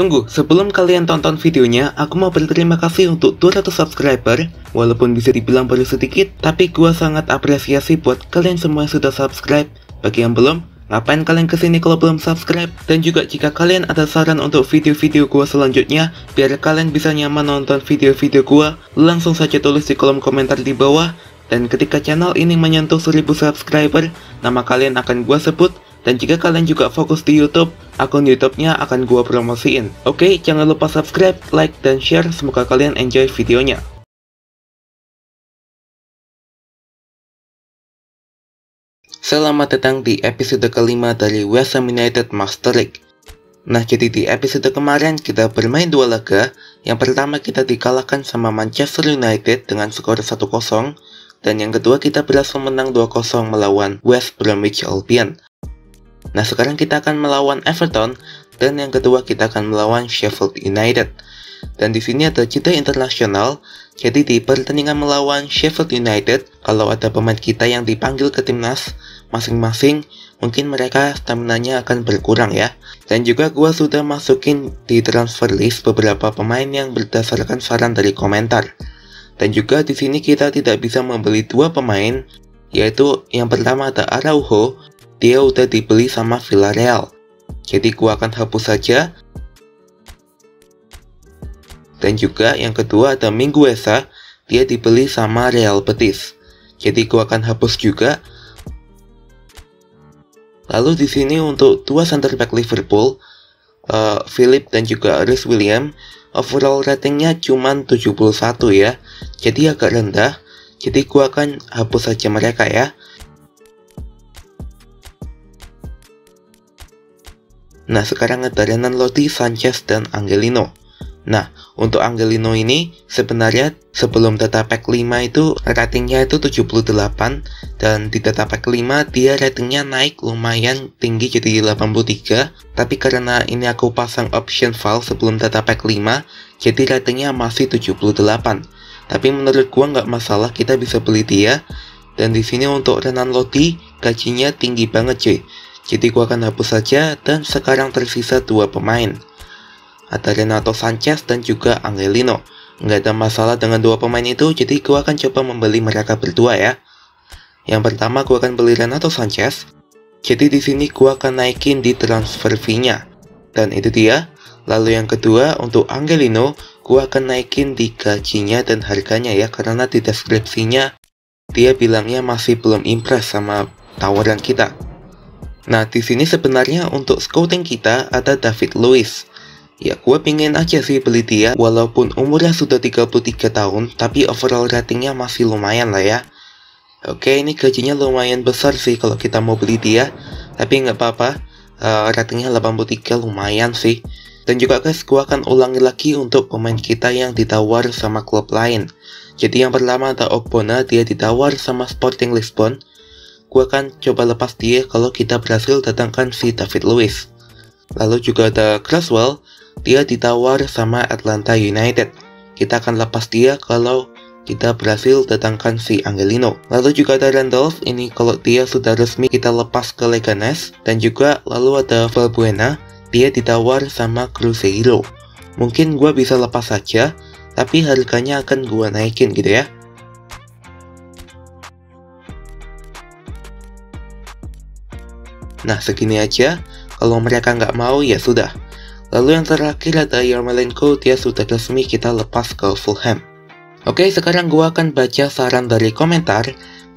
Tunggu, sebelum kalian tonton videonya, aku mau berterima kasih untuk 200 subscriber. Walaupun bisa dibilang baru sedikit, tapi gua sangat apresiasi buat kalian semua yang sudah subscribe. Bagi yang belum, ngapain kalian kesini kalau belum subscribe? Dan juga jika kalian ada saran untuk video-video gua selanjutnya, biar kalian bisa nyaman nonton video-video gua, langsung saja tulis di kolom komentar di bawah. Dan ketika channel ini menyentuh 1000 subscriber, nama kalian akan gua sebut dan jika kalian juga fokus di Youtube, akun YouTube-nya akan gua promosiin. Oke, jangan lupa subscribe, like, dan share. Semoga kalian enjoy videonya. Selamat datang di episode kelima dari West Ham United Master League. Nah, jadi di episode kemarin kita bermain dua laga. Yang pertama kita dikalahkan sama Manchester United dengan skor 1-0. Dan yang kedua kita berhasil menang 2-0 melawan West Bromwich Albion. Nah sekarang kita akan melawan Everton dan yang kedua kita akan melawan Sheffield United. Dan di sini ada jeda internasional, jadi di pertandingan melawan Sheffield United, kalau ada pemain kita yang dipanggil ke timnas masing-masing, mungkin mereka stamina-nya akan berkurang ya. Dan juga gua sudah masukin di transfer list beberapa pemain yang berdasarkan saran dari komentar. Dan juga di sini kita tidak bisa membeli dua pemain, yaitu yang pertama ada Araujo dia udah dibeli sama Villarreal. Jadi gua akan hapus saja. Dan juga yang kedua ada Minguesa, dia dibeli sama Real Betis. Jadi gua akan hapus juga. Lalu di sini untuk dua center back Liverpool, uh, Philip dan juga Rhys William, overall ratingnya cuma 71 ya. Jadi agak rendah. Jadi gua akan hapus saja mereka ya. Nah, sekarang renan Lodi, Sanchez, dan Angelino. Nah, untuk Angelino ini sebenarnya sebelum pack 5 itu ratingnya itu 78 dan di pack 5 dia ratingnya naik lumayan tinggi jadi 83 tapi karena ini aku pasang option file sebelum pack 5 jadi ratingnya masih 78 tapi menurut gua nggak masalah kita bisa beli dia dan di sini untuk Renan Lodi gajinya tinggi banget cuy jadi gua akan hapus saja dan sekarang tersisa dua pemain. Ada Renato Sanchez dan juga Angelino. Nggak ada masalah dengan dua pemain itu, jadi gua akan coba membeli mereka berdua ya. Yang pertama gua akan beli Renato Sanchez. Jadi di sini gua akan naikin di transfer fee-nya. Dan itu dia. Lalu yang kedua untuk Angelino, gua akan naikin di gajinya dan harganya ya karena di deskripsinya dia bilangnya masih belum impress sama tawaran kita. Nah, di sini sebenarnya untuk scouting kita ada David Lewis. Ya, gue pingin aja sih beli dia, walaupun umurnya sudah 33 tahun, tapi overall ratingnya masih lumayan lah ya. Oke, ini gajinya lumayan besar sih kalau kita mau beli dia, tapi nggak apa-apa, uh, ratingnya 83 lumayan sih. Dan juga guys, gue akan ulangi lagi untuk pemain kita yang ditawar sama klub lain. Jadi yang pertama ada Ogbonna, dia ditawar sama Sporting Lisbon gue akan coba lepas dia kalau kita berhasil datangkan si David Lewis. Lalu juga ada Creswell, dia ditawar sama Atlanta United. Kita akan lepas dia kalau kita berhasil datangkan si Angelino. Lalu juga ada Randolph, ini kalau dia sudah resmi kita lepas ke Leganes. Dan juga lalu ada Valbuena, dia ditawar sama Cruzeiro. Mungkin gue bisa lepas saja, tapi harganya akan gue naikin gitu ya. Nah, segini aja. Kalau mereka nggak mau, ya sudah. Lalu yang terakhir ada Yarmolenko, dia sudah resmi kita lepas ke Fulham. Oke, sekarang gua akan baca saran dari komentar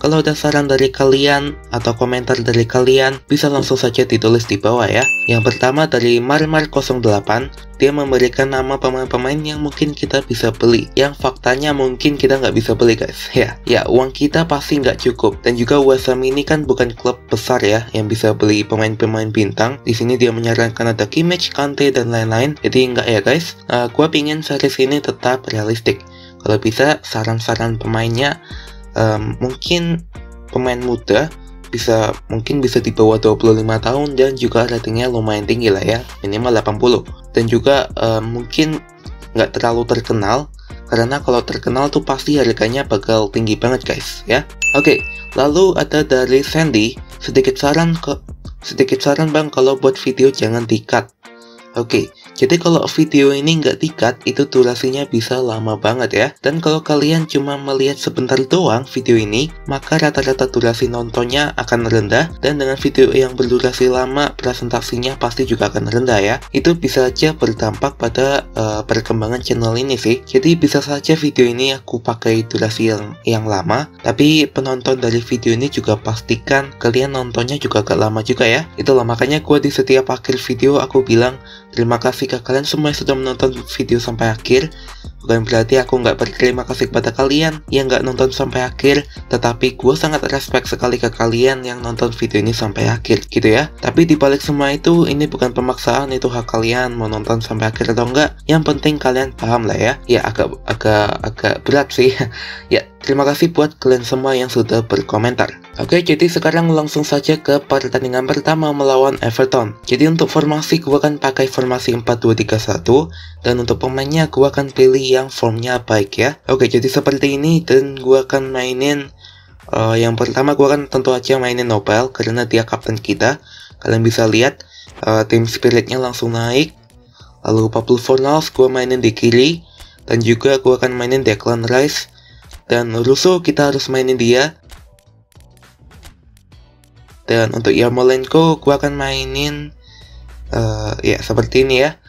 kalau ada saran dari kalian atau komentar dari kalian, bisa langsung saja ditulis di bawah ya. Yang pertama dari Marmar08, dia memberikan nama pemain-pemain yang mungkin kita bisa beli yang faktanya mungkin kita nggak bisa beli guys ya ya uang kita pasti nggak cukup dan juga West Ham ini kan bukan klub besar ya yang bisa beli pemain-pemain bintang di sini dia menyarankan ada Kimmich, Kante dan lain-lain jadi nggak ya guys uh, gua pingin series ini tetap realistik kalau bisa saran-saran pemainnya um, mungkin pemain muda bisa mungkin bisa di bawah 25 tahun dan juga ratingnya lumayan tinggi lah ya minimal 80 dan juga um, mungkin nggak terlalu terkenal karena kalau terkenal tuh pasti harganya bakal tinggi banget guys ya oke okay, lalu ada dari Sandy sedikit saran ke sedikit saran bang kalau buat video jangan dikat oke okay, jadi kalau video ini nggak dikat, itu durasinya bisa lama banget ya. Dan kalau kalian cuma melihat sebentar doang video ini, maka rata-rata durasi nontonnya akan rendah. Dan dengan video yang berdurasi lama, presentasinya pasti juga akan rendah ya. Itu bisa saja berdampak pada uh, perkembangan channel ini sih. Jadi bisa saja video ini aku pakai durasi yang, yang lama, tapi penonton dari video ini juga pastikan kalian nontonnya juga agak lama juga ya. Itulah makanya gue di setiap akhir video aku bilang Terima kasih ke kalian semua yang sudah menonton video sampai akhir. Bukan berarti aku nggak berterima kasih kepada kalian yang nggak nonton sampai akhir, tetapi gue sangat respect sekali ke kalian yang nonton video ini sampai akhir, gitu ya. Tapi dibalik semua itu, ini bukan pemaksaan, itu hak kalian mau nonton sampai akhir atau enggak. Yang penting kalian paham lah ya. Ya agak agak agak berat sih. ya terima kasih buat kalian semua yang sudah berkomentar. Oke, jadi sekarang langsung saja ke pertandingan pertama melawan Everton. Jadi untuk formasi gue akan pakai formasi 4-2-3-1 dan untuk pemainnya gue akan pilih yang formnya baik ya. Oke, jadi seperti ini dan gue akan mainin uh, yang pertama gue akan tentu aja mainin Nobel karena dia kapten kita. Kalian bisa lihat uh, tim spiritnya langsung naik. Lalu Pablo Fornals gue mainin di kiri dan juga gue akan mainin Declan Rice dan Russo kita harus mainin dia dan untuk Yarmolenko gue akan mainin uh, ya seperti ini ya.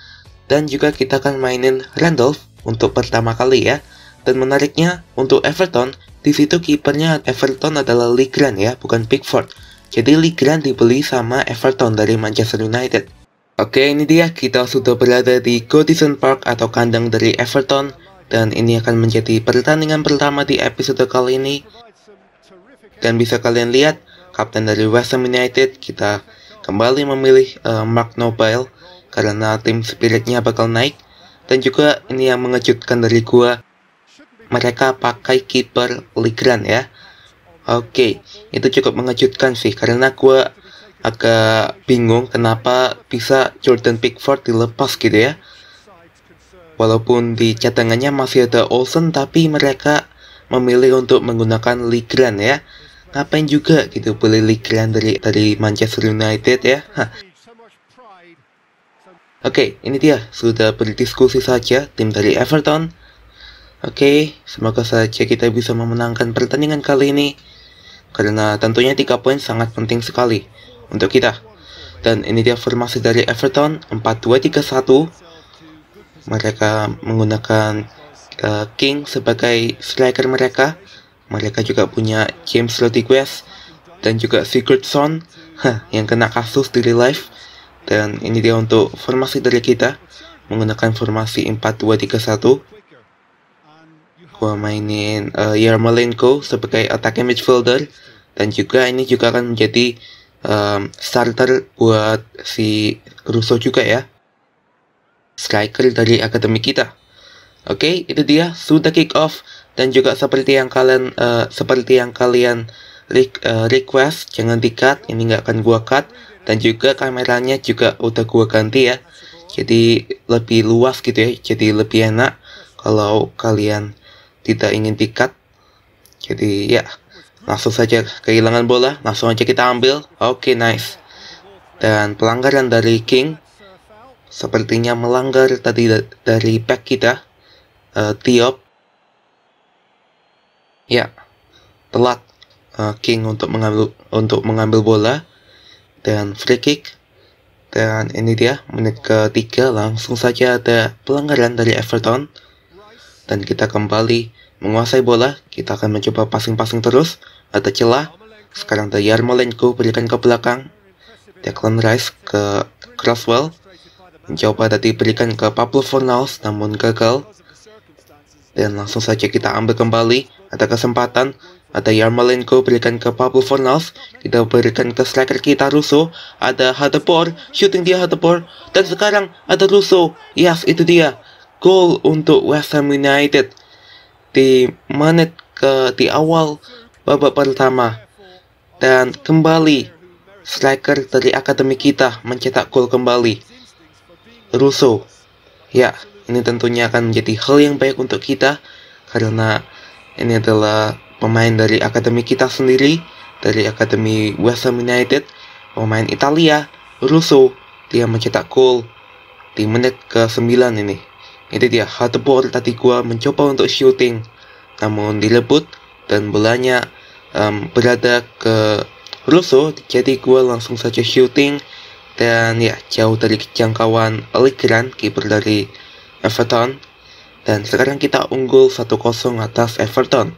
Dan juga kita akan mainin Randolph untuk pertama kali ya. Dan menariknya untuk Everton, di situ kipernya Everton adalah Lee Grant ya, bukan Pickford. Jadi Lee Grant dibeli sama Everton dari Manchester United. Oke, ini dia kita sudah berada di Goodison Park atau kandang dari Everton dan ini akan menjadi pertandingan pertama di episode kali ini. Dan bisa kalian lihat kapten dari West Ham United, kita kembali memilih uh, Mark Noble karena tim spiritnya bakal naik. Dan juga ini yang mengejutkan dari gua, mereka pakai kiper Ligran ya. Oke, okay, itu cukup mengejutkan sih karena gua agak bingung kenapa bisa Jordan Pickford dilepas gitu ya. Walaupun di cadangannya masih ada Olsen, tapi mereka memilih untuk menggunakan Ligran ya ngapain juga gitu beli Likiran dari dari Manchester United ya. Oke, okay, ini dia sudah berdiskusi saja tim dari Everton. Oke, okay, semoga saja kita bisa memenangkan pertandingan kali ini karena tentunya tiga poin sangat penting sekali untuk kita. Dan ini dia formasi dari Everton 4-2-3-1. Mereka menggunakan uh, King sebagai striker mereka. Mereka juga punya James Quest dan juga Secret huh, yang kena kasus di real life. Dan ini dia untuk formasi dari kita menggunakan formasi 4-2-3-1. Gua mainin uh, Yarmolenko sebagai image midfielder dan juga ini juga akan menjadi um, starter buat si Russo juga ya. Striker dari akademi kita. Oke, okay, itu dia. Sudah kick off dan juga seperti yang kalian uh, seperti yang kalian eh, request jangan di cut ini nggak akan gua cut dan juga kameranya juga udah gua ganti ya jadi lebih luas gitu ya jadi lebih enak kalau kalian tidak ingin di cut jadi ya langsung saja kehilangan bola langsung aja kita ambil oke okay, nice dan pelanggaran dari King sepertinya melanggar tadi dari pack kita uh, Tiop Ya, telat uh, King untuk mengambil untuk mengambil bola dan free kick. Dan ini dia menit ketiga langsung saja ada pelanggaran dari Everton. Dan kita kembali menguasai bola. Kita akan mencoba passing-passing terus. Ada celah. Sekarang dari Yarmolenko berikan ke belakang. Declan Rice ke crosswell Mencoba tadi berikan ke Pablo Fornals namun gagal. Dan langsung saja kita ambil kembali ada kesempatan, ada Yarmolenko berikan ke Pablo Fornals, kita berikan ke striker kita Russo, ada Hadepor, shooting dia Hadepor, dan sekarang ada Russo, yes itu dia, gol untuk West Ham United di menit ke di awal babak pertama dan kembali striker dari akademi kita mencetak gol kembali Russo ya ini tentunya akan menjadi hal yang baik untuk kita karena ini adalah pemain dari akademi kita sendiri, dari akademi West Ham United, pemain Italia, Russo. Dia mencetak gol di menit ke-9 ini. Itu dia Hatebor tadi gua mencoba untuk shooting, namun dilebut dan bolanya um, berada ke Russo, jadi gua langsung saja shooting dan ya jauh dari jangkauan Allegran kiper dari Everton dan sekarang kita unggul 1-0 atas Everton.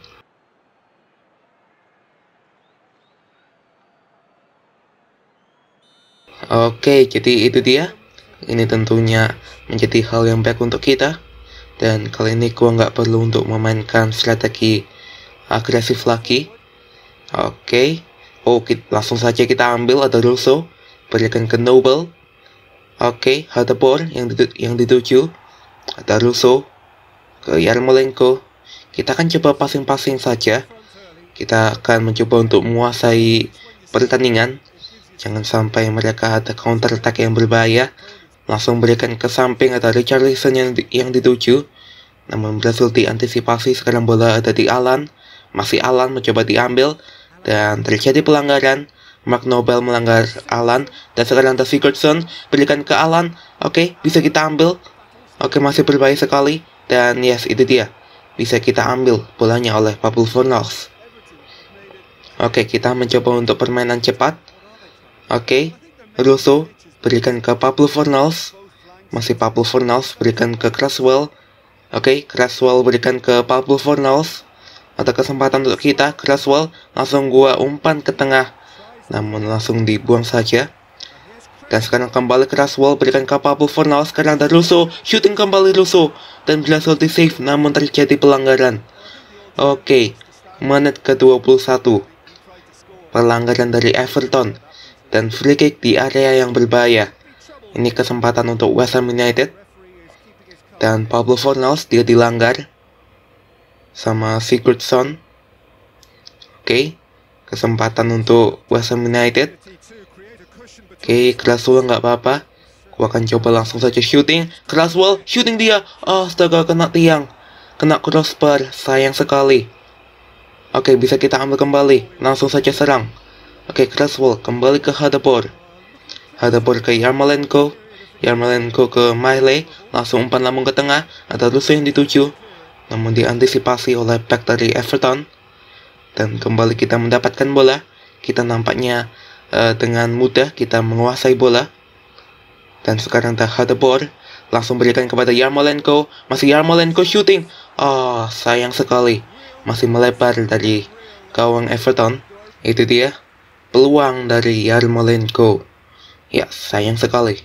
Oke, jadi itu dia. Ini tentunya menjadi hal yang baik untuk kita. Dan kali ini gua nggak perlu untuk memainkan strategi agresif lagi. Oke. Oh, kita, langsung saja kita ambil ada Russo. Berikan ke Noble. Oke, okay, yang, yang dituju. Ada Russo ke Yarmolenko. Kita akan coba passing-passing saja. Kita akan mencoba untuk menguasai pertandingan. Jangan sampai mereka ada counter attack yang berbahaya. Langsung berikan ke samping atau Richardson yang, di, yang dituju. Namun berhasil diantisipasi sekarang bola ada di Alan. Masih Alan mencoba diambil. Dan terjadi pelanggaran. Mark Nobel melanggar Alan. Dan sekarang ada Sigurdsson. Berikan ke Alan. Oke, okay, bisa kita ambil. Oke, okay, masih berbahaya sekali. Dan yes, itu dia. Bisa kita ambil bolanya oleh Pablo Fornals. Oke, kita mencoba untuk permainan cepat. Oke, okay. Russo berikan ke Pablo Fornals. Masih Pablo Fornals berikan ke Craswell. Oke, okay, Craswell berikan ke Pablo Fornals. Ada kesempatan untuk kita, Craswell langsung gua umpan ke tengah. Namun langsung dibuang saja. Dan sekarang kembali ke Raswell berikan kapal Pablo karena sekarang dari Russo shooting kembali Russo dan berhasil di save namun terjadi pelanggaran. Oke, okay, menit ke-21. Pelanggaran dari Everton dan free kick di area yang berbahaya. Ini kesempatan untuk West Ham United. Dan Pablo Fornals dia dilanggar sama Sigurdsson. Oke, okay, kesempatan untuk West Ham United. Oke, Craswell nggak apa-apa. Aku akan coba langsung saja shooting. Craswell, shooting dia. Astaga, kena tiang. Kena crossbar, sayang sekali. Oke, bisa kita ambil kembali. Langsung saja serang. Oke, Craswell, kembali ke Hadapor. Hadapor ke Yarmolenko. Yarmolenko ke Miley. Langsung umpan lambung ke tengah. Ada rusuh yang dituju. Namun diantisipasi oleh back dari Everton. Dan kembali kita mendapatkan bola. Kita nampaknya Eh, dengan mudah kita menguasai bola. Dan sekarang Taha Debor langsung berikan kepada Yarmolenko. Masih Yarmolenko shooting. Oh, sayang sekali. Masih melebar dari gawang Everton. Itu dia peluang dari Yarmolenko. Ya, sayang sekali.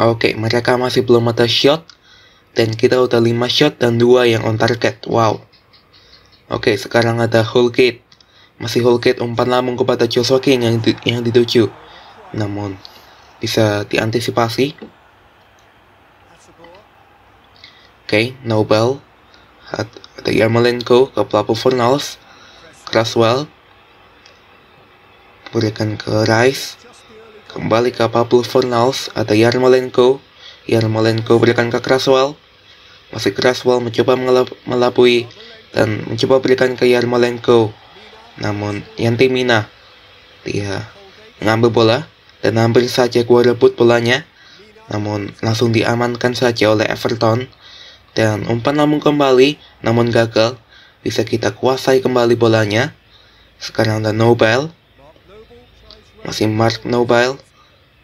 Oke, mereka masih belum ada shot. Dan kita udah 5 shot dan 2 yang on target. Wow. Oke, sekarang ada gate. Masih gate umpan lambung kepada Joshua King yang, di, yang dituju. Namun, bisa diantisipasi. Oke, Nobel. Ada Yarmolenko ke pelaku Fornals. Craswell. Berikan ke Rice. Kembali ke Pablo Fornals. Ada Yarmolenko. Yarmolenko berikan ke Craswell. Masih Craswell mencoba melap melapui dan mencoba berikan ke Yarmolenko. Namun Yantimina dia mengambil bola dan hampir saja gua rebut bolanya. Namun langsung diamankan saja oleh Everton dan umpan namun kembali namun gagal. Bisa kita kuasai kembali bolanya. Sekarang ada Nobel. Masih Mark Nobel.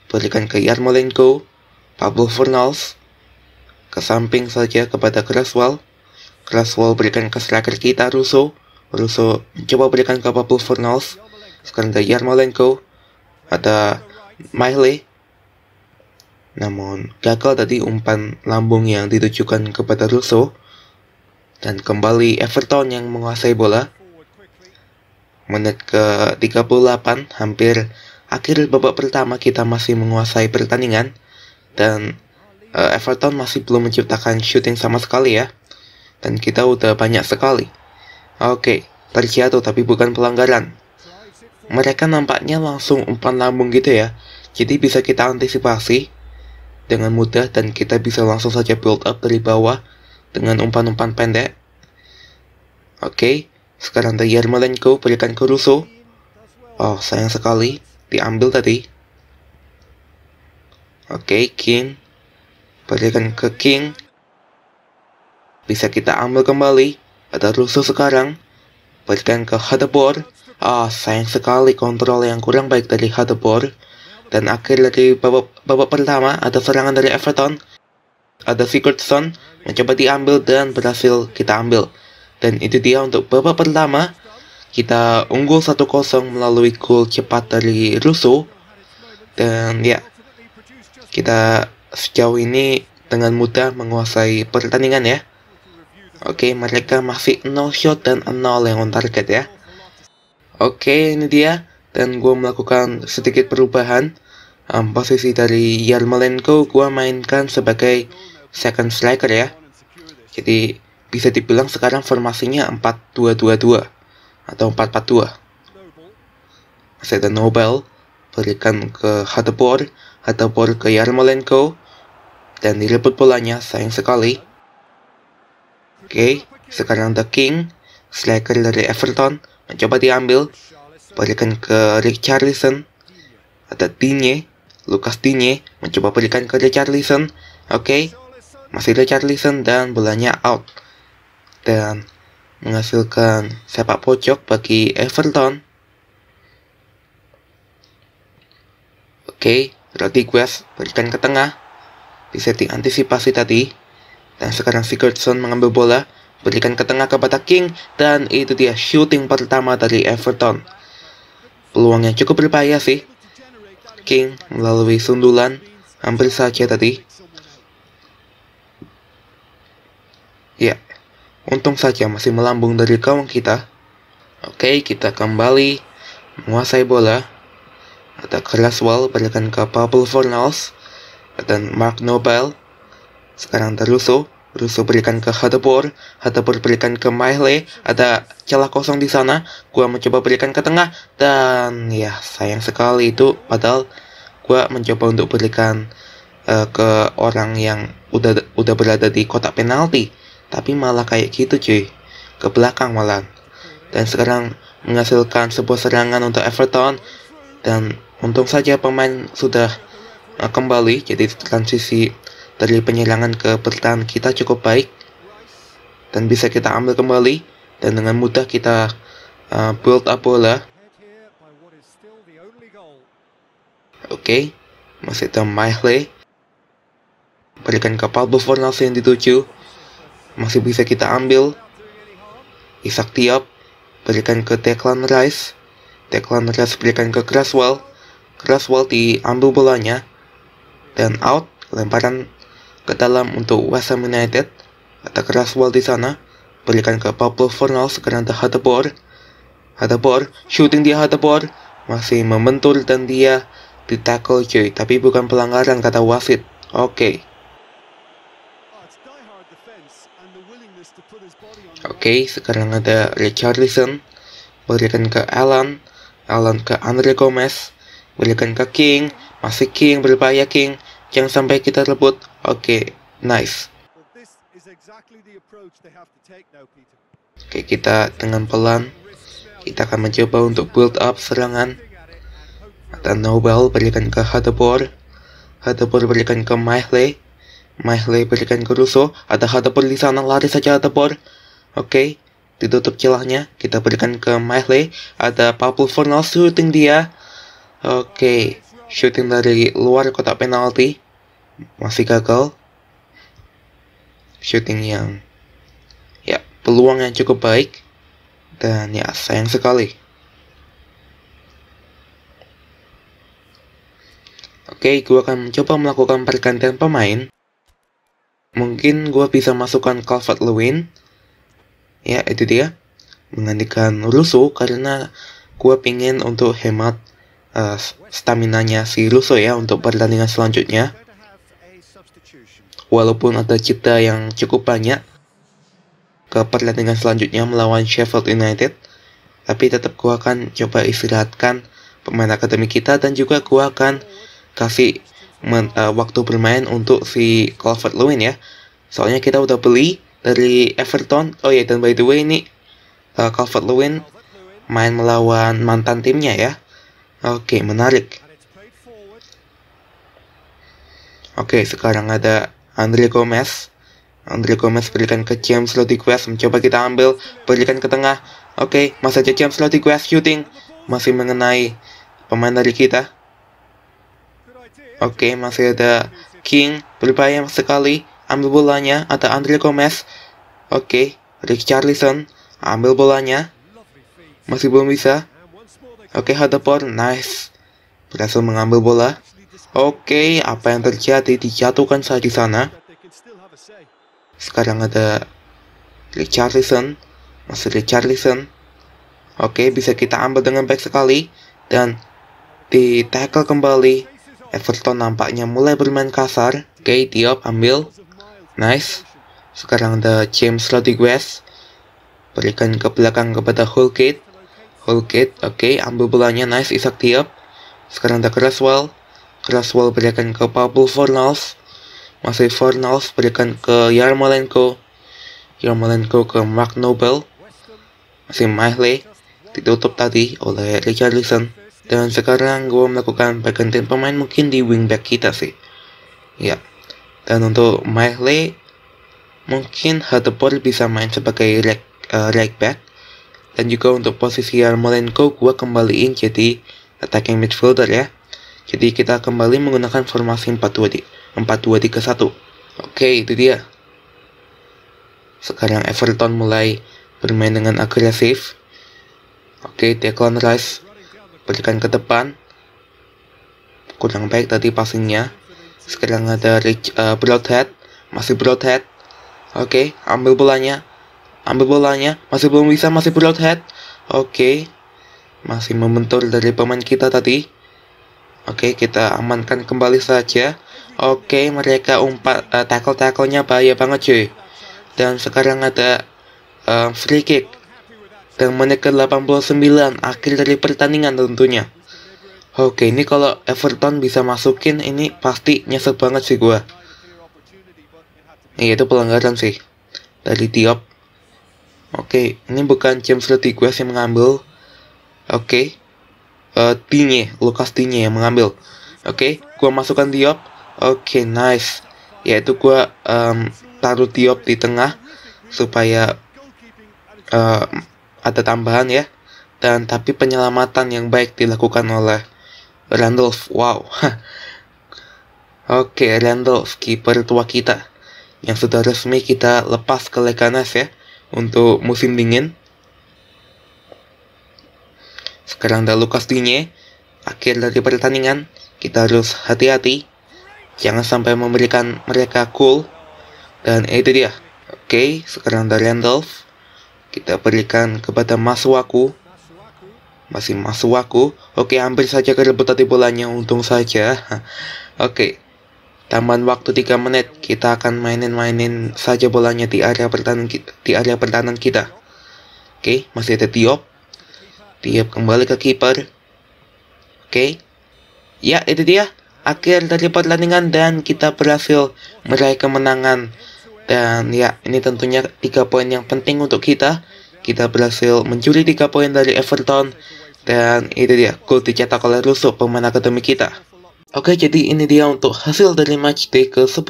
Berikan ke Yarmolenko. Pablo Fornals. Ke samping saja kepada Creswell. Craswell berikan ke striker kita Russo. Russo coba berikan ke Pablo Fornals. Sekarang ada Yarmolenko. Ada Miley. Namun gagal tadi umpan lambung yang ditujukan kepada Russo. Dan kembali Everton yang menguasai bola. Menit ke 38 hampir akhir babak pertama kita masih menguasai pertandingan. Dan uh, Everton masih belum menciptakan shooting sama sekali ya. Dan kita udah banyak sekali. Oke, terjatuh tapi bukan pelanggaran. Mereka nampaknya langsung umpan lambung gitu ya. Jadi bisa kita antisipasi dengan mudah dan kita bisa langsung saja build up dari bawah dengan umpan-umpan pendek. Oke, sekarang dari Yarmolenko berikan ke Russo. Oh, sayang sekali. Diambil tadi. Oke, King. Berikan ke King bisa kita ambil kembali. Ada rusuh sekarang. Berikan ke Hadebor. Ah, sayang sekali kontrol yang kurang baik dari Hadebor. Dan akhir dari babak, babak pertama, ada serangan dari Everton. Ada Secret Sun mencoba diambil dan berhasil kita ambil. Dan itu dia untuk babak pertama. Kita unggul 1-0 melalui gol cepat dari Russo. Dan ya, kita sejauh ini dengan mudah menguasai pertandingan ya. Oke, mereka masih no shot dan 0 yang on target ya. Oke, ini dia. Dan gue melakukan sedikit perubahan. Um, posisi dari Yarmolenko gue mainkan sebagai second striker ya. Jadi bisa dibilang sekarang formasinya 4-2-2-2 atau 4-4-2. Masih ada Nobel, berikan ke Hatebor, Hatebor ke Yarmolenko, dan direbut bolanya sayang sekali. Oke, sekarang The King, striker dari Everton, mencoba diambil. Berikan ke Richarlison. Ada Dinye, Lucas Dinye, mencoba berikan ke Richarlison. Oke, masih Richarlison dan bolanya out. Dan menghasilkan sepak pojok bagi Everton. Oke, Rodriguez berikan ke tengah. di setting antisipasi tadi. Dan eh, sekarang Sigurdsson mengambil bola, berikan ke tengah kepada King, dan itu dia shooting pertama dari Everton. Peluangnya cukup berbahaya sih. King melalui sundulan, hampir saja tadi. Ya, untung saja masih melambung dari kawan kita. Oke, kita kembali menguasai bola. Ada keraswal berikan ke Pablo Fornals dan Mark Nobel sekarang ada Russo. Russo berikan ke Hadebor. Hadebor berikan ke Maile. Ada celah kosong di sana. Gua mencoba berikan ke tengah. Dan ya sayang sekali itu. Padahal gua mencoba untuk berikan uh, ke orang yang udah udah berada di kotak penalti. Tapi malah kayak gitu cuy. Ke belakang malah. Dan sekarang menghasilkan sebuah serangan untuk Everton. Dan untung saja pemain sudah uh, kembali. Jadi transisi dari penyerangan ke pertahanan kita cukup baik dan bisa kita ambil kembali dan dengan mudah kita uh, build up bola. Oke, okay. masih ada Miley. Berikan ke Buffon Fornals yang dituju. Masih bisa kita ambil. Isak Tiap. Berikan ke Declan Rice. Declan Rice berikan ke Craswell. Craswell diambil bolanya. Dan out. Lemparan ke dalam untuk West Ham United. kata keras di sana. Berikan ke Pablo Fornals kerana Hatapor. Hatapor, shooting dia Hatapor. Masih membentur dan dia ditackle cuy. Tapi bukan pelanggaran kata wasit. Oke. Oke, sekarang ada Richardson, Berikan ke Alan. Alan ke Andre Gomez. Berikan ke King. Masih King, berbahaya King. Jangan sampai kita rebut. Oke, okay, nice. Oke, kita dengan pelan. Kita akan mencoba untuk build up serangan. Ada Nobel berikan ke Hadebor. Hadebor berikan ke Mahle. Mahle berikan ke Russo. Ada Hadebor di sana, lari saja Hadebor. Oke, okay ditutup celahnya kita berikan ke Mahle ada Papu Fornal shooting dia oke okay. Shooting dari luar kotak penalti masih gagal. Shooting yang ya peluang yang cukup baik dan ya sayang sekali. Oke, gue akan mencoba melakukan pergantian pemain. Mungkin gue bisa masukkan Calvert Lewin. Ya, itu dia. Menggantikan Rusu karena gue pingin untuk hemat stamina eh, staminanya si Russo ya untuk pertandingan selanjutnya. Walaupun ada cita yang cukup banyak ke pertandingan selanjutnya melawan Sheffield United, tapi tetap gua akan coba istirahatkan pemain akademi kita dan juga gua akan kasih men, uh, waktu bermain untuk si Crawford Lewin ya. Soalnya kita udah beli dari Everton. Oh ya yeah, dan by the way ini uh, Calvert Lewin main melawan mantan timnya ya. Oke, menarik. Oke, sekarang ada Andre Gomez. Andre Gomez berikan ke James Rodriguez. Mencoba kita ambil. Berikan ke tengah. Oke, okay, masih aja James Rodriguez shooting. Masih mengenai pemain dari kita. Oke, okay, masih ada King. Berbahaya sekali. Ambil bolanya. Ada Andre Gomez. Oke, okay, Charlison Ambil bolanya. Masih belum bisa. Oke, Hadapor, nice. Berhasil mengambil bola. Oke, apa yang terjadi? Dijatuhkan saja di sana. Sekarang ada Richarlison. Masih Richarlison. Oke, bisa kita ambil dengan baik sekali. Dan di tackle kembali. Everton nampaknya mulai bermain kasar. Oke, Diop ambil. Nice. Sekarang ada James Rodriguez. Berikan ke belakang kepada Hulkit. Holgate, oke, okay, ambil bolanya, nice, Isak tiap. Sekarang ada Creswell. Creswell berikan ke Pablo Fornals. Masih Fornals berikan ke Yarmolenko. Yarmolenko ke Mark Noble. Masih Mahley. Ditutup tadi oleh Richard Richarlison. Dan sekarang gue melakukan pergantian pemain mungkin di wingback kita sih. Ya. Dan untuk Mahley, mungkin Hadepor bisa main sebagai right, uh, right back dan juga untuk posisi Yarmolenko gue kembaliin jadi attacking midfielder ya. Jadi kita kembali menggunakan formasi 4-2-3-1. Oke, okay, itu dia. Sekarang Everton mulai bermain dengan agresif. Oke, okay, Declan Rice berikan ke depan. Kurang baik tadi passingnya. Sekarang ada Rich, uh, Broadhead. Masih Broadhead. Oke, okay, ambil bolanya. Ambil bolanya, masih belum bisa, masih broad head. Oke. Masih membentur dari pemain kita tadi. Oke, kita amankan kembali saja. Oke, mereka umpat uh, eh, tackle tackle bahaya banget cuy. Dan sekarang ada uh, free kick. Dan menit ke-89, akhir dari pertandingan tentunya. Oke, ini kalau Everton bisa masukin, ini pasti nyesek banget sih gua. Iya, itu pelanggaran sih. Dari Diop. Oke, okay, ini bukan James Rodriguez yang mengambil. Oke. Okay. Uh, eh, Tinye, Lucas Tinye yang mengambil. Oke, okay, gua masukkan Diop. Oke, okay, nice. Yaitu gua um, taruh Diop di tengah supaya uh, ada tambahan ya. Dan tapi penyelamatan yang baik dilakukan oleh Randolph. Wow. Oke, okay, Randolph, kiper tua kita yang sudah resmi kita lepas ke Leganes ya untuk musim dingin. Sekarang Dalo Castinye, akhir dari pertandingan, kita harus hati-hati. Jangan sampai memberikan mereka cool. Dan itu dia. Oke, sekarang dari Randolph. Kita berikan kepada Masuaku. Masih Masuaku. Oke, hampir saja kerebut tadi bolanya, untung saja. Oke, Taman waktu 3 menit, kita akan mainin-mainin saja bolanya di area pertahanan kita, di area pertahanan kita. Oke, okay, masih ada Tiop. Tiop kembali ke kiper. Oke. Okay. Ya, itu dia. Akhir dari pertandingan dan kita berhasil meraih kemenangan. Dan ya, ini tentunya tiga poin yang penting untuk kita. Kita berhasil mencuri tiga poin dari Everton. Dan itu dia, gol dicetak oleh Russo, pemain akademi kita. Oke, jadi ini dia untuk hasil dari matchday ke-10.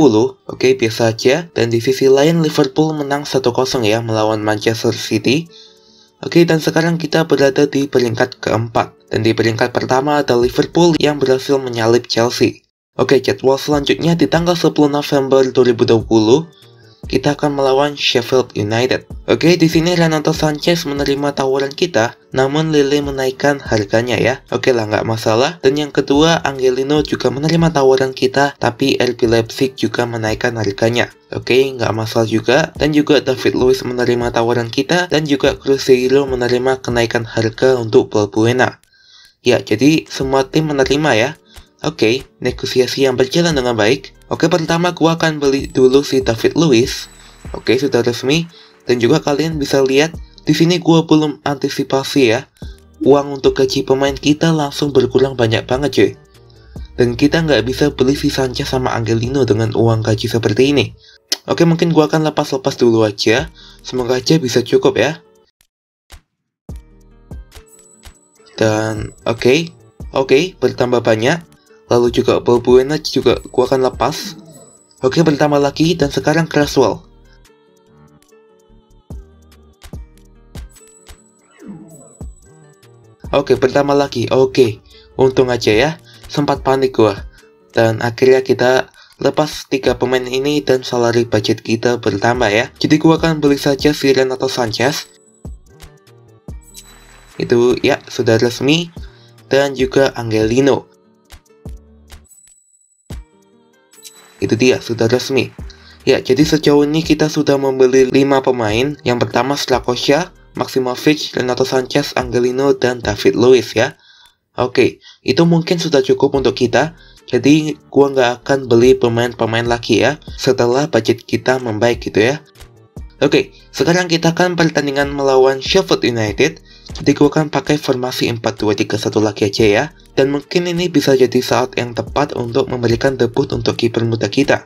Oke, biasa aja. Dan di sisi lain, Liverpool menang 1-0 ya melawan Manchester City. Oke, dan sekarang kita berada di peringkat keempat. Dan di peringkat pertama ada Liverpool yang berhasil menyalip Chelsea. Oke, jadwal selanjutnya di tanggal 10 November 2020 kita akan melawan Sheffield United. Oke, di sini Renato Sanchez menerima tawaran kita, namun Lille menaikkan harganya ya. Oke lah, nggak masalah. Dan yang kedua, Angelino juga menerima tawaran kita, tapi RB Leipzig juga menaikkan harganya. Oke, nggak masalah juga. Dan juga David Luiz menerima tawaran kita, dan juga Cruzeiro menerima kenaikan harga untuk Balbuena. Ya, jadi semua tim menerima ya. Oke, okay, negosiasi yang berjalan dengan baik. Oke, okay, pertama gue akan beli dulu si David Lewis. Oke, okay, sudah resmi. Dan juga kalian bisa lihat di sini gue belum antisipasi ya. Uang untuk gaji pemain kita langsung berkurang banyak banget cuy. Dan kita nggak bisa beli si Sanchez sama Angelino dengan uang gaji seperti ini. Oke, mungkin gue akan lepas-lepas dulu aja. Semoga aja bisa cukup ya. Dan oke, okay, oke, okay, bertambah banyak. Lalu juga Balbuena juga gue akan lepas. Oke, pertama lagi dan sekarang Creswell. Oke, pertama lagi. Oke, untung aja ya. Sempat panik gua. Dan akhirnya kita lepas tiga pemain ini dan salary budget kita bertambah ya. Jadi gua akan beli saja Siren atau Sanchez. Itu ya, sudah resmi. Dan juga Angelino. Itu dia, sudah resmi. Ya, jadi sejauh ini kita sudah membeli 5 pemain. Yang pertama Slakosha, Maximovic, Renato Sanchez, Angelino, dan David Luiz ya. Oke, itu mungkin sudah cukup untuk kita. Jadi, gua nggak akan beli pemain-pemain lagi ya, setelah budget kita membaik gitu ya. Oke, sekarang kita akan pertandingan melawan Sheffield United. Jadi gue akan pakai formasi 4-2-3-1 lagi aja ya. Dan mungkin ini bisa jadi saat yang tepat untuk memberikan debut untuk kiper muda kita.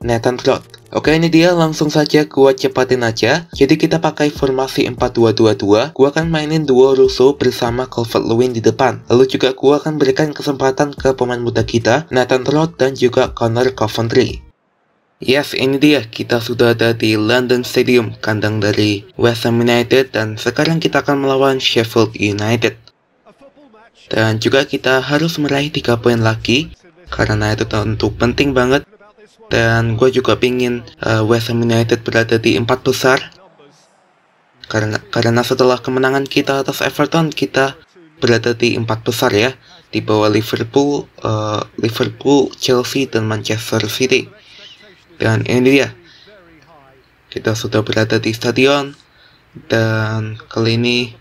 Nathan Trott. Oke ini dia langsung saja gua cepatin aja Jadi kita pakai formasi 4-2-2-2 Gua akan mainin duo Russo bersama Calvert Lewin di depan Lalu juga gua akan berikan kesempatan ke pemain muda kita Nathan Trott dan juga Connor Coventry Yes, ini dia. Kita sudah ada di London Stadium, kandang dari West Ham United, dan sekarang kita akan melawan Sheffield United. Dan juga kita harus meraih 3 poin lagi, karena itu tentu penting banget. Dan gue juga pingin uh, West Ham United berada di empat besar. Karena, karena setelah kemenangan kita atas Everton, kita berada di empat besar ya. Di bawah Liverpool, uh, Liverpool, Chelsea, dan Manchester City. Dan ini dia Kita sudah berada di stadion Dan kali ini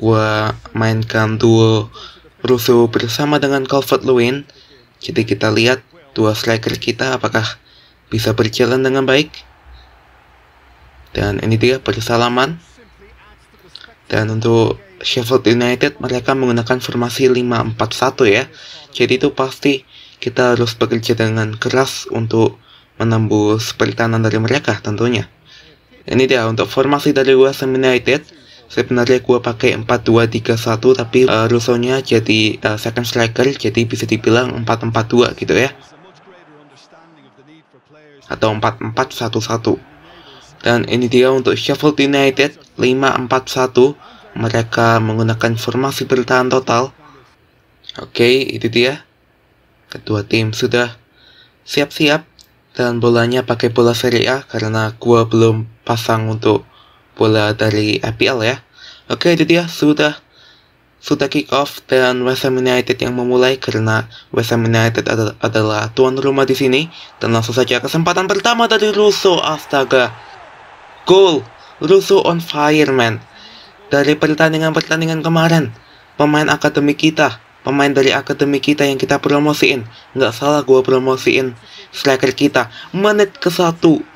Gua mainkan duo Russo bersama dengan Calvert Lewin Jadi kita lihat Dua striker kita apakah Bisa berjalan dengan baik Dan ini dia persalaman Dan untuk Sheffield United mereka menggunakan formasi 5-4-1 ya. Jadi itu pasti kita harus bekerja dengan keras untuk menembus pertahanan dari mereka tentunya. Ini dia untuk formasi dari West Ham United. Sebenarnya gue pakai 4-2-3-1 tapi uh, eh, russo jadi uh, second striker jadi bisa dibilang 4-4-2 gitu ya. Atau 4-4-1-1. Dan ini dia untuk Sheffield United 5-4-1 mereka menggunakan formasi bertahan total. Oke, okay, itu dia. Kedua tim sudah siap-siap dan bolanya pakai bola Serie A karena gua belum pasang untuk bola dari APL ya. Oke, itu dia sudah sudah kick off dan West Ham United yang memulai karena West Ham United ad adalah tuan rumah di sini dan langsung saja kesempatan pertama dari Russo astaga. Goal Russo on fire man. Dari pertandingan-pertandingan kemarin, pemain akademi kita pemain dari akademi kita yang kita promosiin. Nggak salah gue promosiin striker kita. Menit ke 1, 50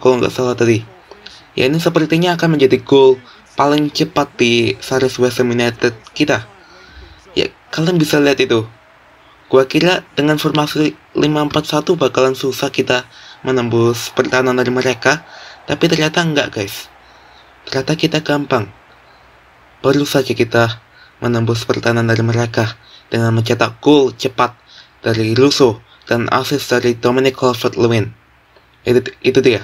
kalau nggak salah tadi. Ya ini sepertinya akan menjadi gol paling cepat di Saris West United kita. Ya kalian bisa lihat itu. Gua kira dengan formasi 541 bakalan susah kita menembus pertahanan dari mereka, tapi ternyata enggak guys. Ternyata kita gampang. Baru saja kita menembus pertahanan dari mereka dengan mencetak gol cepat dari Russo dan asis dari Dominic Calvert-Lewin. Itu, itu dia.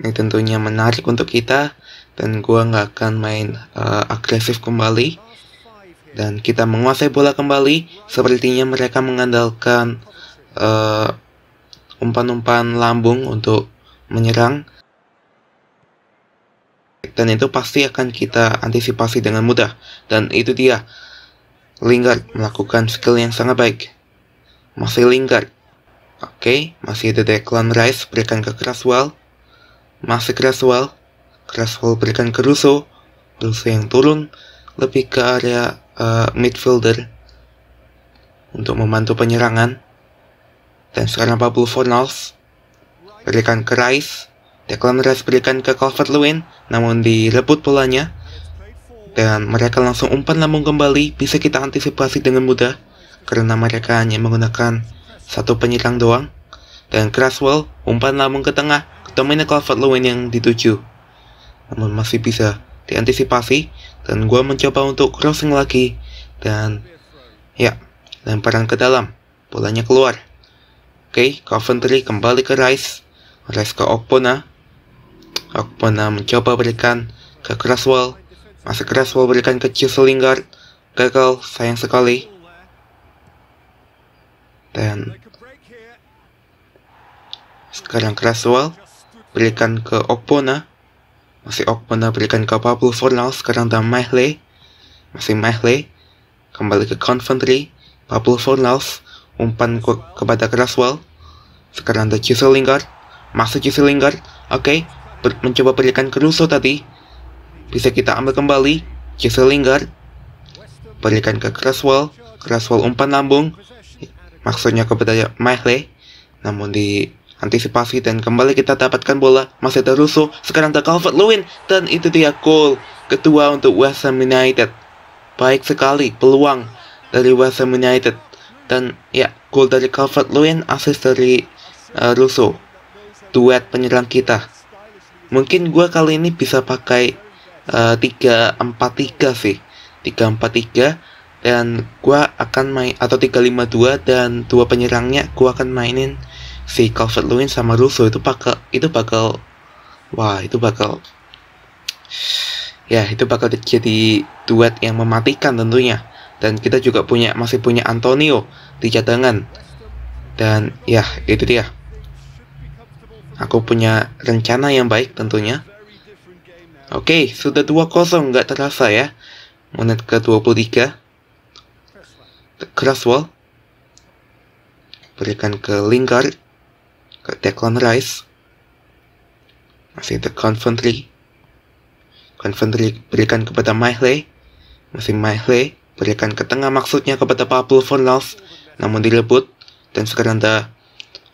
Ini tentunya menarik untuk kita dan gua nggak akan main uh, agresif kembali dan kita menguasai bola kembali. Sepertinya mereka mengandalkan eh, umpan-umpan uh, umpan -umpan lambung untuk menyerang dan itu pasti akan kita antisipasi dengan mudah. Dan itu dia, Lingard melakukan skill yang sangat baik. Masih Lingard. Oke, okay, masih ada Declan Rice berikan ke Craswell. Masih Craswell. Craswell berikan ke Russo. Russo yang turun lebih ke area uh, midfielder untuk membantu penyerangan. Dan sekarang Pablo Fornals berikan ke Rice. Declan Rice berikan ke Calvert-Lewin, namun direbut polanya Dan mereka langsung umpan lambung kembali, bisa kita antisipasi dengan mudah, karena mereka hanya menggunakan satu penyerang doang. Dan Craswell umpan lambung ke tengah, ini Calvert-Lewin yang dituju. Namun masih bisa diantisipasi, dan gue mencoba untuk crossing lagi, dan ya, lemparan ke dalam, polanya keluar. Oke, okay, Coventry kembali ke Rice, Rice ke Okpona, Aku pernah mencoba berikan ke Creswell. Masa Creswell berikan ke Chiselingard. Gagal, sayang sekali. Dan sekarang Creswell berikan ke Okpona. Masih Okpona berikan ke Pablo Fornals. Sekarang dan Mehle. Masih Mehle. Kembali ke Coventry. Pablo Fornals umpan ke kepada Creswell. Sekarang ada Chiselingard. Masih Chiselingard. Oke, okay mencoba perikan ke Russo tadi. Bisa kita ambil kembali. Jesse Lingard. Perikan ke Creswell. Creswell umpan lambung. Maksudnya kepada Mahle. Namun di antisipasi dan kembali kita dapatkan bola. Masih ada Russo. Sekarang ada Calvert-Lewin. Dan itu dia goal ketua untuk West Ham United. Baik sekali peluang dari West Ham United. Dan ya, goal dari Calvert-Lewin, Asis dari uh, Russo. Duet penyerang kita mungkin gue kali ini bisa pakai eh, tiga empat tiga sih tiga empat tiga dan gue akan main atau 352 dan dua penyerangnya gue akan mainin si Calvert Lewin sama Russo itu bakal itu bakal wah itu bakal ya itu bakal jadi duet yang mematikan tentunya dan kita juga punya masih punya Antonio di cadangan dan ya itu dia Aku punya rencana yang baik tentunya. Oke, okay, sudah 2-0 nggak terasa ya. Menit ke-23. Crosswall. Berikan ke Lingard. Ke Declan Rice. Masih The Confantry. Confantry berikan kepada Mahle. Masih Mahle. Berikan ke tengah maksudnya kepada Pablo Fornals. Namun direbut. Dan sekarang ada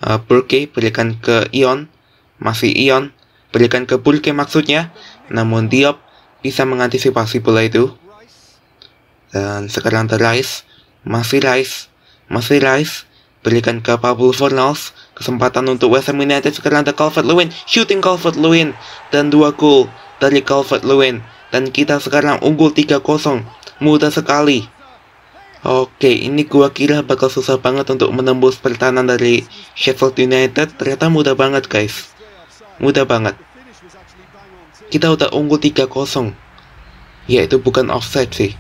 uh, Burke berikan ke Ion masih Ion, berikan ke Bulke maksudnya, namun Diop bisa mengantisipasi bola itu. Dan sekarang ke Rice, masih Rice, masih Rice, berikan ke Pablo Fornals, kesempatan untuk West Ham United sekarang ke Calvert Lewin, shooting Calvert Lewin, dan dua gol dari Calvert Lewin, dan kita sekarang unggul 3-0, mudah sekali. Oke, ini gua kira bakal susah banget untuk menembus pertahanan dari Sheffield United, ternyata mudah banget guys. Mudah banget. Kita udah unggul 3-0. Ya, itu bukan offside sih.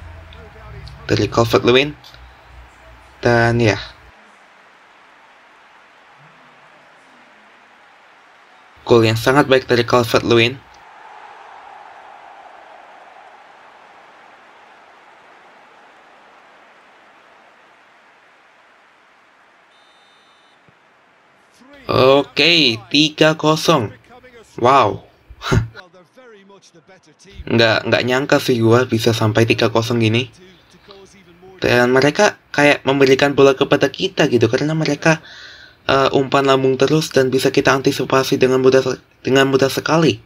Dari Calvert Lewin. Dan ya. Gol yang sangat baik dari Calvert Lewin. Oke, okay, 3-0. Wow. nggak nggak nyangka sih gue bisa sampai 3-0 gini. Dan mereka kayak memberikan bola kepada kita gitu karena mereka uh, umpan lambung terus dan bisa kita antisipasi dengan mudah dengan mudah sekali.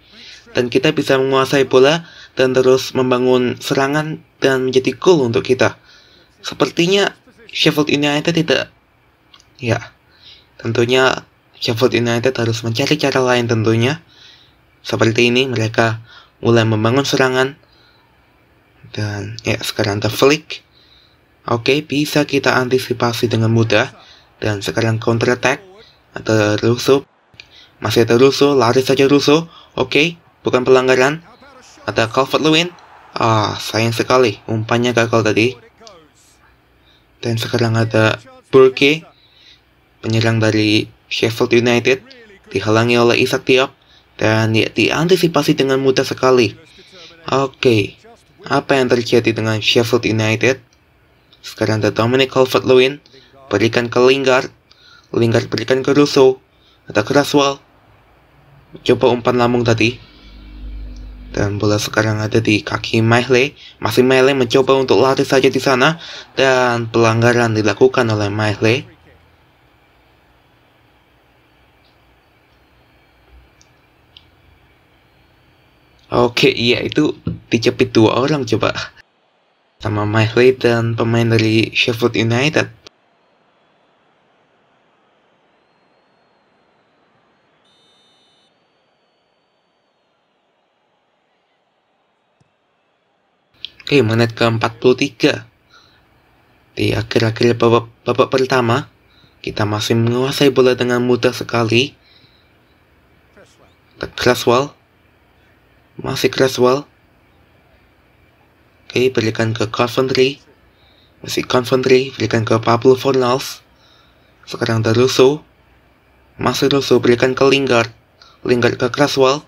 Dan kita bisa menguasai bola dan terus membangun serangan dan menjadi goal untuk kita. Sepertinya Sheffield United tidak ya tentunya Sheffield United harus mencari cara lain tentunya seperti ini mereka mulai membangun serangan dan ya sekarang The oke okay, bisa kita antisipasi dengan mudah dan sekarang counter attack atau rusuh masih ada rusuh lari saja rusuh oke okay, bukan pelanggaran ada Calvert Lewin ah sayang sekali umpannya gagal tadi dan sekarang ada Burke penyerang dari Sheffield United dihalangi oleh Isaac Diop dan ya, diantisipasi dengan mudah sekali. Oke, okay. apa yang terjadi dengan Sheffield United? Sekarang ada Dominic Calvert-Lewin, berikan ke Lingard, Lingard berikan ke Russo, ada Kraswell, coba umpan lambung tadi, dan bola sekarang ada di kaki Maile. Masih Maile mencoba untuk lari saja di sana dan pelanggaran dilakukan oleh Maile. Oke, iya itu dicepit dua orang coba. Sama Mike dan pemain dari Sheffield United. Oke, menit ke-43. Di akhir-akhir babak, babak pertama, kita masih menguasai bola dengan mudah sekali. Cresswell masih Creswell. Oke, okay, berikan ke Coventry. Masih Coventry, berikan ke Pablo Fornals. Sekarang ada Russo. Masih Russo, berikan ke Lingard. Lingard ke Creswell.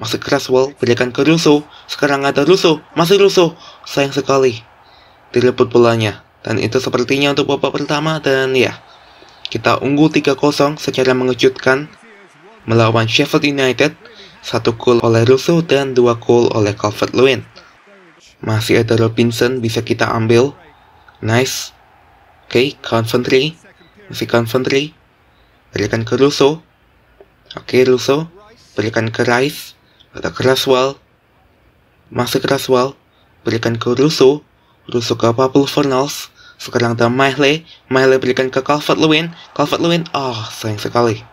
Masih Creswell, berikan ke Russo. Sekarang ada Russo, masih Russo. Sayang sekali. Direbut bolanya. Dan itu sepertinya untuk babak pertama dan ya. Kita unggul 3-0 secara mengejutkan melawan Sheffield United satu gol oleh Russo dan dua gol oleh Calvert-Lewin. Masih ada Robinson bisa kita ambil. Nice. Oke, okay, Coventry. Masih Coventry. Berikan ke Russo. Oke, okay, Russo. Berikan ke Rice. Ada ke Masih ke Berikan ke Russo. Russo ke Pablo Fornals. Sekarang ada Miley. Miley berikan ke Calvert-Lewin. Calvert-Lewin. Oh, ah, sayang sekali.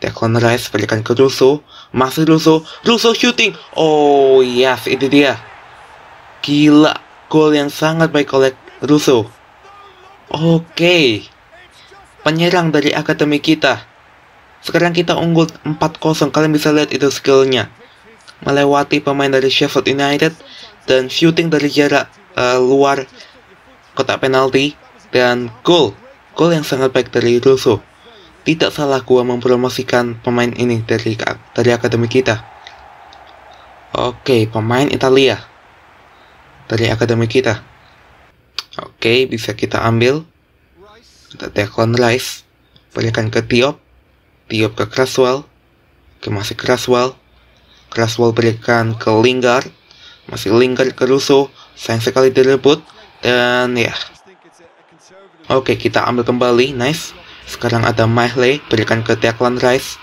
Declan Rice berikan ke Russo. Masih Russo. Russo shooting. Oh yes, itu dia. Gila. Gol yang sangat baik oleh Russo. Oke. Okay. Penyerang dari akademi kita. Sekarang kita unggul 4-0. Kalian bisa lihat itu skillnya. Melewati pemain dari Sheffield United. Dan shooting dari jarak eh, luar kotak penalti. Dan gol. Gol yang sangat baik dari Russo. Tidak salah gua mempromosikan pemain ini dari dari akademi kita. Oke, pemain Italia dari akademi kita. Oke, bisa kita ambil. Kita Declan Rice. Berikan ke Tiop. Tiop ke Craswell. Ke masih Craswell. Craswell berikan ke Lingard. Masih Lingard ke Russo. Sayang sekali direbut. Dan ya. Oke, kita ambil kembali. Nice. Sekarang ada Miley berikan ke Declan Rice.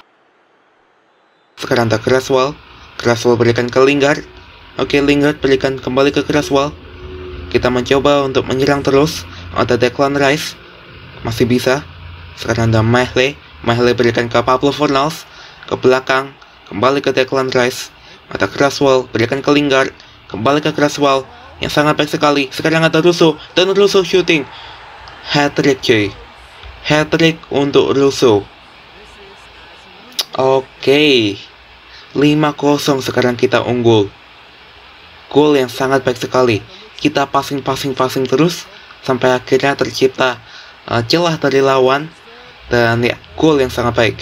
Sekarang ada Creswell. Creswell berikan ke Lingard. Oke, Lingard berikan kembali ke Creswell. Kita mencoba untuk menyerang terus. Ada Declan Rice. Masih bisa. Sekarang ada Miley. Miley berikan ke Pablo Fornals. Ke belakang. Kembali ke Declan Rice. Ada Creswell. Berikan ke Lingard. Kembali ke Creswell. yang sangat baik sekali. Sekarang ada Russo dan Russo shooting. Hat-trick cuy hat-trick untuk Russo. Oke. Okay. 5-0 sekarang kita unggul. Gol yang sangat baik sekali. Kita passing-passing-passing terus sampai akhirnya tercipta uh, celah dari lawan dan ya gol yang sangat baik.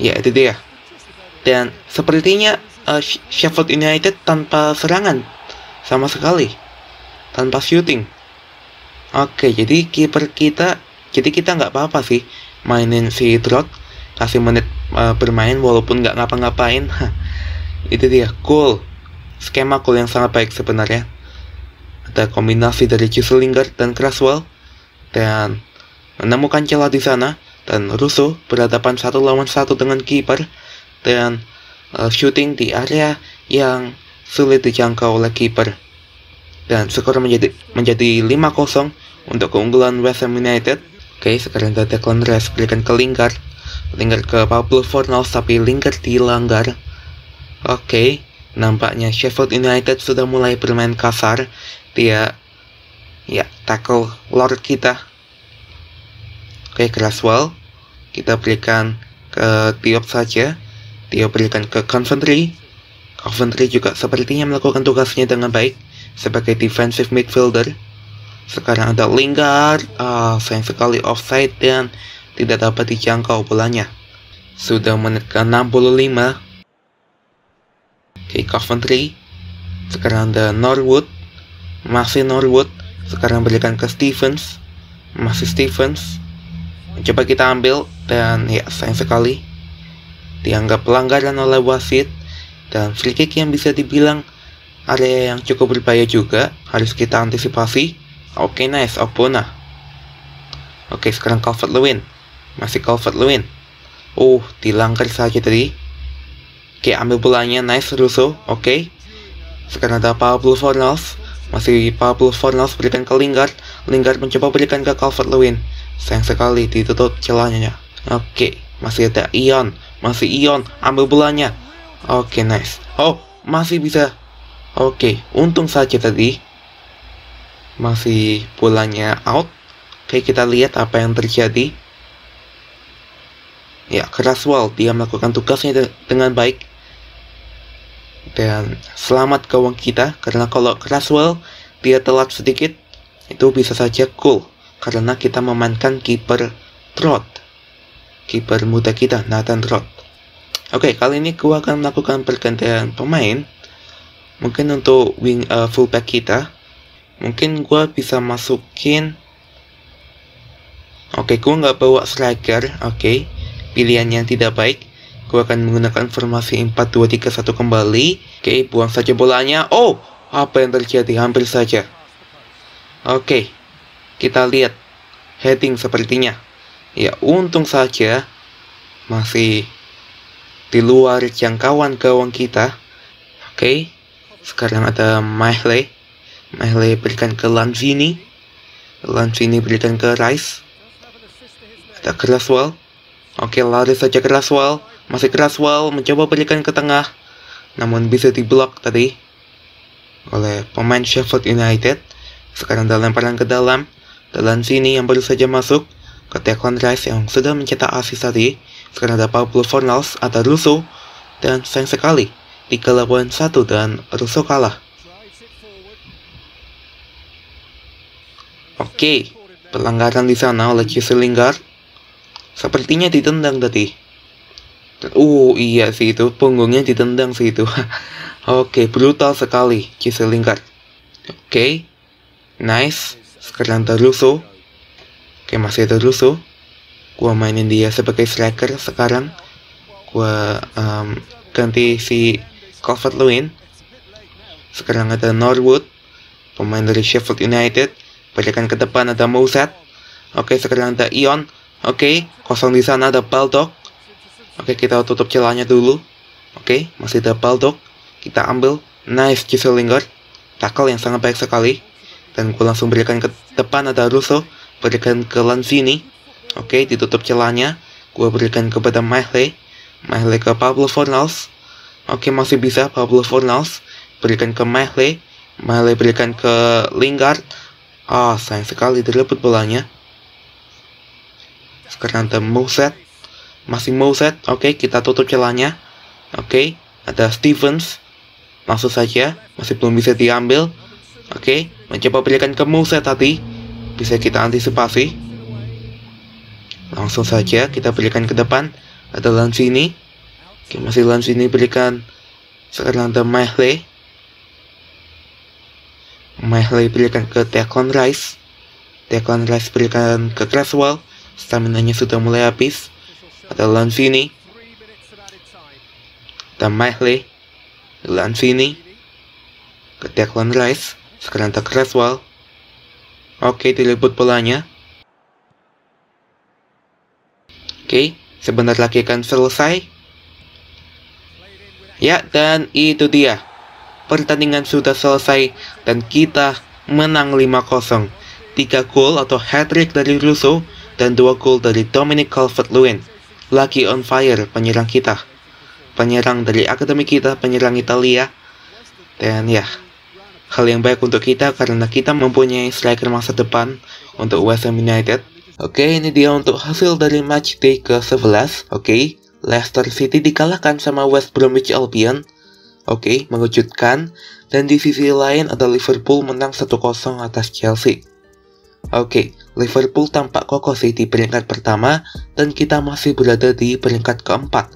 Ya, itu dia. Dan sepertinya uh, Sheffield United tanpa serangan sama sekali. Tanpa shooting. Oke, jadi kiper kita, jadi kita nggak apa-apa sih mainin si Trot, kasih menit uh, bermain walaupun nggak ngapa-ngapain. Itu dia, cool. Skema cool yang sangat baik sebenarnya. Ada kombinasi dari Chiselinger dan Craswell, dan menemukan celah di sana, dan Russo berhadapan satu lawan satu dengan kiper, dan uh, shooting di area yang sulit dijangkau oleh kiper. Dan skor menjadi menjadi 5-0 untuk keunggulan West Ham United. Oke, sekarang ada Declan Rice berikan ke Lingard. Lingard ke Pablo Fornals, tapi Lingard dilanggar. Oke, nampaknya Sheffield United sudah mulai bermain kasar. Dia, ya, tackle Lord kita. Oke, Craswell. Kita berikan ke Diop saja. Diop berikan ke Coventry. Coventry juga sepertinya melakukan tugasnya dengan baik sebagai defensive midfielder. Sekarang ada Lingard, uh, ah, sayang sekali offside dan tidak dapat dijangkau bolanya. Sudah menit ke 65. Oke, Coventry. Sekarang ada Norwood. Masih Norwood. Sekarang berikan ke Stevens. Masih Stevens. Coba kita ambil dan ya sayang sekali. Dianggap pelanggaran oleh wasit dan free kick yang bisa dibilang area yang cukup berbahaya juga harus kita antisipasi. Oke, okay, nice. Opona. Oh, Oke, okay, sekarang Calvert-Lewin. Masih Calvert-Lewin. Oh, dilanggar saja tadi. Oke, okay, ambil bulannya Nice, Russo. Oke. Okay. Sekarang ada Pablo Fornals. Masih Pablo Fornals berikan ke Lingard. Lingard mencoba berikan ke Calvert-Lewin. Sayang sekali, ditutup celahnya. Oke, okay. masih ada Ion. Masih Ion. Ambil bulannya. Oke, okay, nice. Oh, masih bisa. Oke, okay, untung saja tadi masih pulangnya out. Oke, kita lihat apa yang terjadi. Ya, Craswell dia melakukan tugasnya dengan baik. Dan selamat gawang kita karena kalau Craswell dia telat sedikit itu bisa saja cool karena kita memainkan kiper Trot. Kiper muda kita Nathan Trot. Oke, kali ini gua akan melakukan pergantian pemain. Mungkin untuk wing uh, fullback kita mungkin gue bisa masukin oke okay, gue nggak bawa striker oke okay. pilihan yang tidak baik gue akan menggunakan formasi 4-2-3-1 kembali oke okay, buang saja bolanya oh apa yang terjadi hampir saja oke okay, kita lihat heading sepertinya ya untung saja masih di luar jangkauan gawang kita oke okay. sekarang ada Mahle Mehle berikan ke Lanzini. Lanzini berikan ke Rice. Ada ke Oke, lari saja ke Masih ke mencoba berikan ke tengah. Namun bisa diblok tadi oleh pemain Sheffield United. Sekarang dalam lemparan ke dalam. Dalam Lanzini yang baru saja masuk ke Declan Rice yang sudah mencetak asis tadi. Sekarang ada Pablo Fornals, atau Russo, dan sayang sekali. Dikelabuan satu dan Russo kalah. Oke, pelanggaran di sana oleh Lingard. Sepertinya ditendang tadi. Uh, iya sih itu, punggungnya ditendang sih itu. Oke, brutal sekali Lingard. Oke, nice. Sekarang Taruso. Oke, masih Taruso. Gua mainin dia sebagai striker sekarang. Gua ganti si Calvert Lewin. Sekarang ada Norwood, pemain dari Sheffield United Pelikan ke depan ada set, Oke, sekarang ada Ion. Oke, kosong di sana ada Baldock. Oke, kita tutup celahnya dulu. Oke, masih ada Baldock. Kita ambil. Nice, Giselinger. Tackle yang sangat baik sekali. Dan gue langsung berikan ke depan ada Russo. Berikan ke Lanzini. Oke, ditutup celahnya. Gue berikan kepada Mahle. Mahle ke Pablo Fornals. Oke, masih bisa Pablo Fornals. Berikan ke Mahle. Mahle berikan ke Lingard. Ah, sayang sekali direbut bolanya. Sekarang ada Moset. Masih Moset. Oke, okay, kita tutup celahnya. Oke, okay, ada Stevens. Langsung saja, masih belum bisa diambil. Oke, okay, mencoba berikan ke Moset tadi. Bisa kita antisipasi. Langsung saja kita berikan ke depan. Ada Lanzini. Oke, okay, masih Lanzini berikan. Sekarang ada Mehle. Mahley berikan ke Deacon Rice. Deacon Rice berikan ke Creswell. Stamina-nya sudah mulai habis. Ada Lanzini. Dan Mahley. Lanzini. Ke Declan Rice. Sekarang ke Creswell. Oke, dilebut polanya Oke, sebentar lagi akan selesai. Ya, dan itu dia pertandingan sudah selesai dan kita menang 5-0. 3 gol atau hat-trick dari Russo dan 2 gol dari Dominic Calvert-Lewin. Lucky on fire penyerang kita. Penyerang dari akademi kita, penyerang Italia. Dan ya, hal yang baik untuk kita karena kita mempunyai striker masa depan untuk West Ham United. Oke, ini dia untuk hasil dari match day ke-11. Oke, Leicester City dikalahkan sama West Bromwich Albion Oke, okay, mengejutkan. Dan di sisi lain ada Liverpool menang 1-0 atas Chelsea. Oke, okay, Liverpool tampak kokoh sih di peringkat pertama dan kita masih berada di peringkat keempat.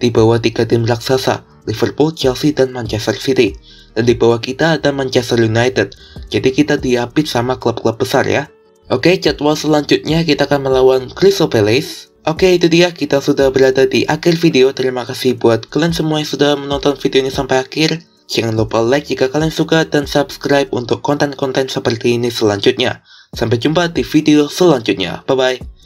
Di bawah tiga tim raksasa, Liverpool, Chelsea, dan Manchester City. Dan di bawah kita ada Manchester United. Jadi kita diapit sama klub-klub besar ya. Oke, okay, jadwal selanjutnya kita akan melawan Crystal Palace, Oke itu dia kita sudah berada di akhir video Terima kasih buat kalian semua yang sudah menonton video ini sampai akhir Jangan lupa like jika kalian suka dan subscribe untuk konten-konten seperti ini selanjutnya Sampai jumpa di video selanjutnya Bye bye